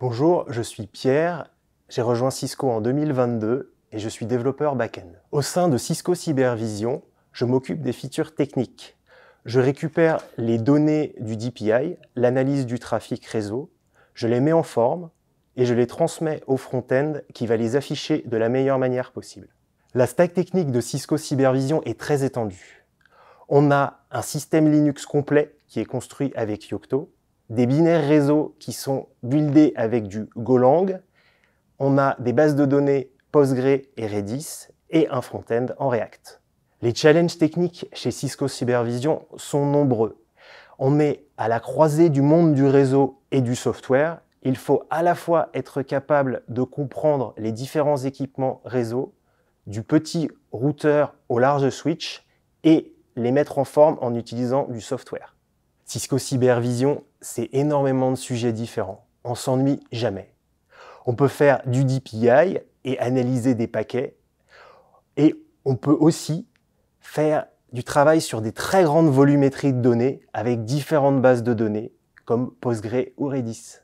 Bonjour, je suis Pierre, j'ai rejoint Cisco en 2022 et je suis développeur back-end. Au sein de Cisco Cybervision, je m'occupe des features techniques. Je récupère les données du DPI, l'analyse du trafic réseau, je les mets en forme et je les transmets au front-end qui va les afficher de la meilleure manière possible. La stack technique de Cisco Cybervision est très étendue. On a un système Linux complet qui est construit avec Yocto, des binaires réseaux qui sont buildés avec du Golang. On a des bases de données Postgre et Redis et un front-end en React. Les challenges techniques chez Cisco Cybervision sont nombreux. On est à la croisée du monde du réseau et du software. Il faut à la fois être capable de comprendre les différents équipements réseau, du petit routeur au large switch, et les mettre en forme en utilisant du software. Cisco Cybervision, c'est énormément de sujets différents. On s'ennuie jamais. On peut faire du DPI et analyser des paquets. Et on peut aussi faire du travail sur des très grandes volumétries de données avec différentes bases de données comme Postgre ou Redis.